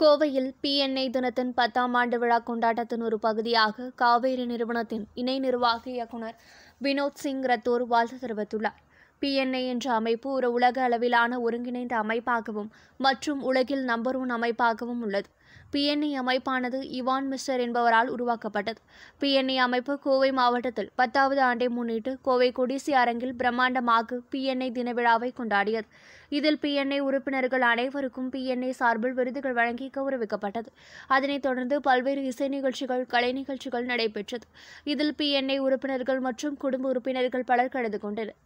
கோவையில் பிஎன்ஐ தினத்தின் பத்தாம் ஆண்டு விழா கொண்டாட்டத்தின் ஒரு பகுதியாக காவேரி நிறுவனத்தின் இணை நிர்வாக இயக்குனர் வினோத் சிங் ரத்தோர் வாழ்த்து தெரிவித்துள்ளார் பிஎன்ஐ என்ற அமைப்பு ஒரு உலக அளவிலான ஒருங்கிணைந்த அமைப்பாகவும் மற்றும் உலகில் நம்பர் ஒன் அமைப்பாகவும் உள்ளது பிஎன்ஐ அமைப்பானது இவான் மிஸ்டர் என்பவரால் உருவாக்கப்பட்டது பிஎன்ஐ அமைப்பு கோவை மாவட்டத்தில் பத்தாவது ஆண்டை முன்னிட்டு கோவை கொடிசி அரங்கில் பிரம்மாண்டமாக பிஎன்ஐ தின விழாவை கொண்டாடியது இதில் பிஎன்ஐ உறுப்பினர்கள் அனைவருக்கும் பிஎன்ஐ சார்பில் விருதுகள் வழங்கி கௌரவிக்கப்பட்டது அதனைத் தொடர்ந்து பல்வேறு இசை நிகழ்ச்சிகள் கலை நிகழ்ச்சிகள் நடைபெற்றது இதில் பிஎன்ஐ உறுப்பினர்கள் மற்றும் குடும்ப உறுப்பினர்கள் பலர் கலந்து கொண்டனர்